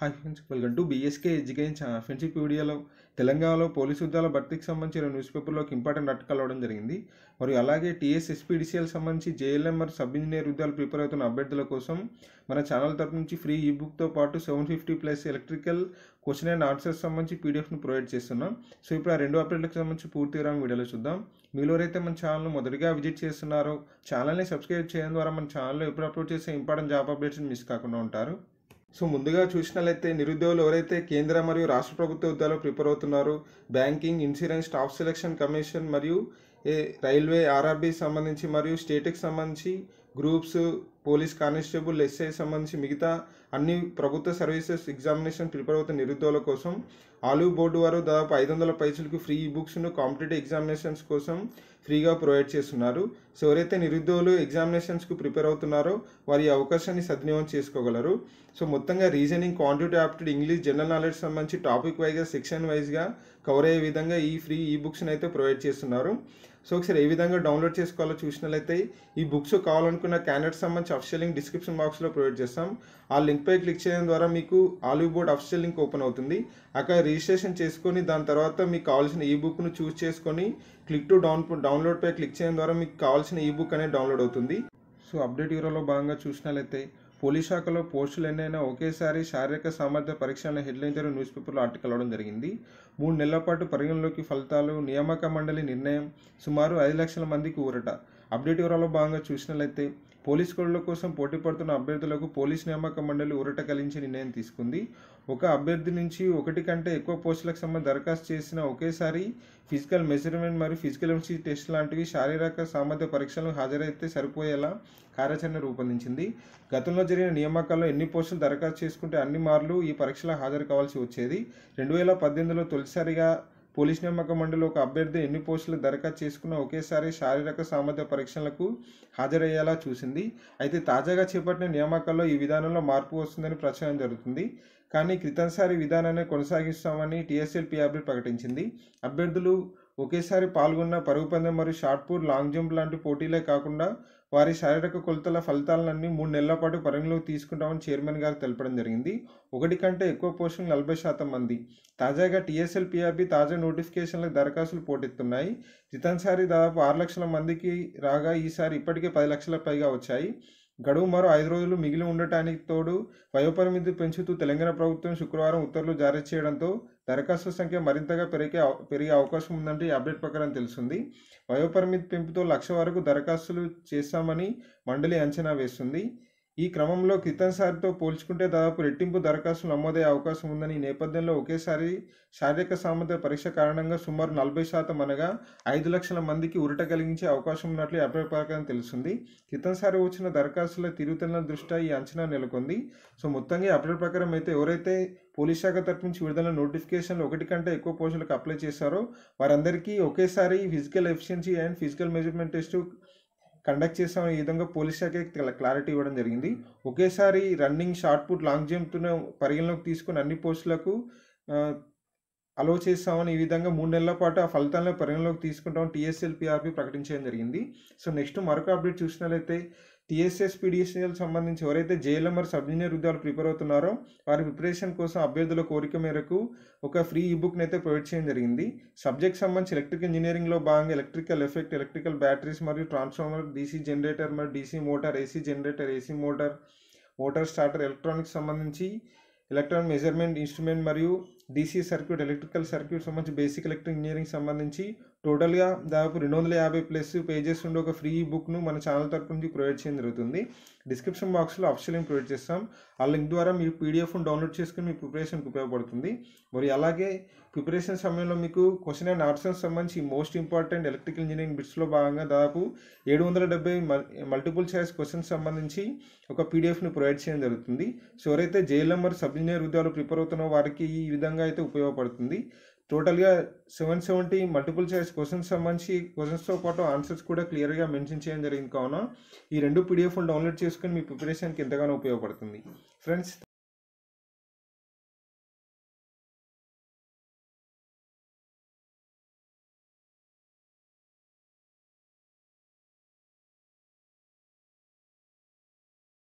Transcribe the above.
hi friends welcome to BSK education channel friends ఈ వీడియోలో తెలంగాణలో పోలీసు ఉద్యోగాల భర్తీకి సంబంధించిన న్యూస్ పేపర్లోకి ఇంపార్టెంట్ ఆర్టికల్ అవడం జరిగింది మరియు అలాగే టీఎస్ సంబంధించి జేఎల్ఎం మరియు సబ్ ఇంజనీర్ ఉద్యోగాలు ప్రిపేర్ అవుతున్న అభ్యర్థుల కోసం మన ఛానల్ తరపు నుంచి ఫ్రీ ఈ బుక్తో పాటు seven fifty plus electrical question and answers సంబంధించి పీడిఎఫ్ను ప్రొవైడ్ చేస్తున్నాం సో ఇప్పుడు ఆ రెండు అప్డేట్లకు సంబంధించి పూర్తి వివరం వీడియోలో చూద్దాం మీలో అయితే మన ఛానల్ను మొదటిగా విజిట్ చేస్తున్నారో ఛానల్ని సబ్స్క్రైబ్ చేయడం ద్వారా మన ఛానల్లో ఎప్పుడు అప్లోడ్ చేసే ఇంపార్టెంట్ జాబ్ అప్డేట్స్ని మిస్ కాకుండా ఉంటారు సో ముందుగా చూసినట్లయితే నిరుద్యోగులు ఎవరైతే కేంద్ర మరియు రాష్ట్ర ప్రభుత్వ ఉద్యోగాలు ప్రిపేర్ అవుతున్నారో banking insurance staff selection commission మరియు రైల్వే ఆర్ఆర్బి సంబంధించి మరియు స్టేట్కి సంబంధించి గ్రూప్స్ పోలీస్ కానిస్టేబుల్ ఎస్ఐ సంబంధించి మిగతా అన్ని ప్రభుత్వ సర్వీసెస్ ఎగ్జామినేషన్ ప్రిపేర్ అవుతున్న నిరుద్యోగుల కోసం ఆలివ్ బోర్డు వారు దాదాపు ఐదు వందల పైసలకు ఫ్రీ బుక్స్ను కాంపిటేటివ్ ఎగ్జామినేషన్స్ కోసం ఫ్రీగా ప్రొవైడ్ చేస్తున్నారు సో ఎవరైతే నిరుద్యోగులు ఎగ్జామినేషన్స్కు ప్రిపేర్ అవుతున్నారో వారి అవకాశాన్ని సద్వినియోగం చేసుకోగలరు సో మొత్తంగా reasoning quantity aptitude English general knowledge సంబంధించి టాపిక్ వైజ్గా సెక్షన్ వైజ్గా కవర్ అయ్యే విధంగా ఈ ఫ్రీ ఈ బుక్స్ని అయితే ప్రొవైడ్ చేస్తున్నారు సో ఒకసారి ఏ విధంగా డౌన్లోడ్ చేసుకోవాలో చూసినట్లయితే ఈ బుక్స్ కావాలనుకున్న క్యాండిడేట్ సంబంధించి అఫిషియల్ లింక్ డిస్క్రిప్షన్ బాక్స్లో ప్రొవైడ్ చేస్తాం ఆ లింక్పై క్లిక్ చేయడం ద్వారా మీకు Oliveboard official link open అవుతుంది అక్కడ రిజిస్ట్రేషన్ చేసుకొని దాని తర్వాత మీకు కావాల్సిన ఈ బుక్ను చూస్ చేసుకొని క్లిక్ టు డౌన్ డౌన్లోడ్పై క్లిక్ చేయడం ద్వారా మీకు కావాల్సిన ఈ బుక్ అనేది డౌన్లోడ్ అవుతుంది సో అప్డేట్ యూరోలో భాగంగా చూసినట్లయితే పోలీస్ శాఖలో పోస్టులు ఎన్నైనా ఒకేసారి శారీరక సామర్థ్య పరీక్ష హెడ్లైన్ హెడ్లైన్తో న్యూస్ పేపర్లో ఆర్టికల్ అవడం జరిగింది మూడు నెలల పాటు పరిగణలోకి ఫలితాలు నియామక మండలి నిర్ణయం సుమారు ఐదు లక్షల మందికి ఊరట అప్డేట్ వివరాల్లో భాగంగా చూసినట్లయితే పోలీస్ కోడ్ల కోసం పోటీ పడుతున్న అభ్యర్థులకు పోలీస్ నియామక మండలి ఊరట కలిగించి నిర్ణయం తీసుకుంది ఒక అభ్యర్థి నుంచి ఒకటి కంటే ఎక్కువ పోస్టులకు సంబంధించి దరఖాస్తు చేసిన ఒకేసారి ఫిజికల్ మెజర్మెంట్ మరియు ఫిజికల్ ఎంసీ టెస్ట్ లాంటివి శారీరక సామర్థ్య పరీక్షలు హాజరైతే సరిపోయేలా కార్యాచరణ రూపొందించింది గతంలో జరిగిన నియామకాల్లో ఎన్ని పోస్టులు దరఖాస్తు చేసుకుంటే అన్ని మార్లు ఈ పరీక్షలో హాజరు కావాల్సి వచ్చేది రెండు వేల పద్దెనిమిదిలో తొలిసారిగా పోలీస్ నియామక మండలి ఒక అభ్యర్థి ఎన్ని పోస్టులు దరఖాస్తు చేసుకున్న ఒకేసారి శారీరక సామర్థ్య పరీక్షలకు హాజరయ్యేలా చూసింది అయితే తాజాగా చేపట్టిన నియామకాల్లో ఈ విధానంలో మార్పు వస్తుందని ప్రచారం జరుగుతుంది కానీ క్రితంసారి విధానాన్ని కొనసాగిస్తామని టీఎస్ఎల్పీ అభ్యర్థి ప్రకటించింది అభ్యర్థులు ఒకేసారి పాల్గొన్న పరుగు పందెం మరియు షార్ట్పూర్ లాంగ్ జంప్ లాంటి పోటీలే కాకుండా వారి శారీరక కొలతల ఫలితాలన్నీ మూడు నెలల పాటు పరిగణలోకి తీసుకుంటామని చైర్మన్ గారు తెలపడం జరిగింది ఒకటి కంటే ఎక్కువ పోషన్ నలభై శాతం మంది తాజాగా టీఎస్ఎల్ పీఆర్బీ తాజా నోటిఫికేషన్లకు దరఖాస్తులు పోటెత్తున్నాయి జితంసారి దాదాపు ఆరు లక్షల మందికి రాగా ఈసారి ఇప్పటికే పది లక్షల పైగా వచ్చాయి గడువు మరో ఐదు రోజులు మిగిలి ఉండటానికి తోడు వయోపరిమితి పెంచుతూ తెలంగాణ ప్రభుత్వం శుక్రవారం ఉత్తర్వులు జారీ చేయడంతో దరఖాస్తు సంఖ్య మరింతగా పెరిగే పెరిగే అవకాశం ఉందంటే ఈ అప్డేట్ ప్రకారం తెలుస్తుంది వయోపరిమితి పెంపుతో లక్ష వరకు దరఖాస్తులు చేస్తామని మండలి అంచనా వేస్తుంది ఈ క్రమంలో క్రితంసారితో పోల్చుకుంటే దాదాపు రెట్టింపు దరఖాస్తులు నమోదయ్యే అవకాశం ఉందని ఈ నేపథ్యంలో ఒకేసారి శారీరక సామర్థ్య పరీక్ష కారణంగా సుమారు నలభై శాతం అనగా ఐదు లక్షల మందికి ఉరట కలిగించే అవకాశం ఉన్నట్లు అభిప్రాయ ప్రకారం తెలుస్తుంది క్రితంసారి వచ్చిన దరఖాస్తుల తిరుగుతున్న దృష్ట్యా ఈ అంచనా నెలకొంది సో మొత్తంగా అప్డేట్ ప్రకారం అయితే ఎవరైతే పోలీస్ శాఖ తరపు నుంచి విడుదల నోటిఫికేషన్లు ఒకటి కంటే ఎక్కువ పోస్టులకు అప్లై చేశారో వారందరికీ ఒకేసారి physical efficiency and physical measurement test conduct చేసాం ఈ విధంగా పోలీస్ శాఖ క్లారిటీ ఇవ్వడం జరిగింది ఒకేసారి రన్నింగ్ షార్ట్ పుట్ లాంగ్ జంప్ను పరిగణలోకి తీసుకుని అన్ని పోస్టులకు అలో చేస్తామని ఈ విధంగా మూడు నెలల పాటు ఆ ఫలితాలను పరిగణలోకి తీసుకుంటామని టీఎస్ఎల్పిఆర్పి ప్రకటించడం జరిగింది సో నెక్స్ట్ మరొక అప్డేట్ చూసినట్లయితే టీఎస్ఎస్ పీడిఎస్ఎల్ సంబంధించి ఎవరైతే జేఎల్ఎంఆర్ సబ్ ఇంజనీర్ ఉద్యోగాలు ప్రిపేర్ అవుతున్నారో వారి ప్రిపరేషన్ కోసం అభ్యర్థుల కోరిక మేరకు ఒక ఫ్రీ ఈబుక్ని అయితే ప్రొవైడ్ చేయడం జరిగింది సబ్జెక్ట్ సంబంధించి ఎలక్ట్రికల్ ఇంజనీరింగ్లో భాగంగా ఎలక్ట్రికల్ ఎఫెక్ట్ ఎలక్ట్రికల్ బ్యాటరీస్ మరియు ట్రాన్స్ఫార్మర్ డీసీ జనరేటర్ మరియు DC motor AC generator AC motor motor starter electronics సంబంధించి ఎలక్ట్రానిక్ మెజర్మెంట్ ఇన్స్ట్రుమెంట్ మరియు డీసీ సర్క్యూట్ ఎలక్ట్రికల్ సర్క్యూట్ సంబంధించి బేసిక్ ఎలక్ట్రిక్ ఇంజనీరింగ్ సంబంధించి టోటల్గా దాదాపు రెండు వందల యాభై ప్లస్ పేజెస్ ఉండే ఒక ఫ్రీ బుక్ను మన ఛానల్ తరపు నుంచి ప్రొవైడ్ చేయడం జరుగుతుంది డిస్క్రిప్షన్ బాక్స్లో అఫ్షియల్ లింక్ ప్రొవైడ్ చేస్తాం ఆ లింక్ ద్వారా మీరు పీడిఎఫ్ను డౌన్లోడ్ చేసుకుని మీ ప్రిపరేషన్కి ఉపయోగపడుతుంది మరి అలాగే ప్రిపరేషన్ సమయంలో మీకు క్వశ్చన్ అండ్ ఆప్షన్స్ సంబంధించి మోస్ట్ ఇంపార్టెంట్ ఎలక్ట్రికల్ ఇంజనీరింగ్ బిట్స్లో భాగంగా దాదాపు ఏడు వందల డెబ్బై మల్టిపుల్ చాయిస్ క్వశ్చన్స్ సంబంధించి ఒక పీడిఎఫ్ను ప్రొవైడ్ చేయడం జరుగుతుంది సో ఎవరైతే నెంబర్ సబ్ ఇంజనీర్ ఉద్యోగాలు ప్రిపేర్ అవుతున్న వారికి ఈ విధంగా విధంగా అయితే ఉపయోగపడుతుంది టోటల్గా seven seventy multiple choice questions సంబంధించి క్వశ్చన్స్తో పాటు ఆన్సర్స్ కూడా క్లియర్గా మెన్షన్ చేయడం జరిగింది కావున ఈ రెండు పీడిఎఫ్లు డౌన్లోడ్ చేసుకుని మీ ప్రిపరేషన్కి ఎంతగానో ఉపయోగపడుతుంది ఫ్రెండ్స్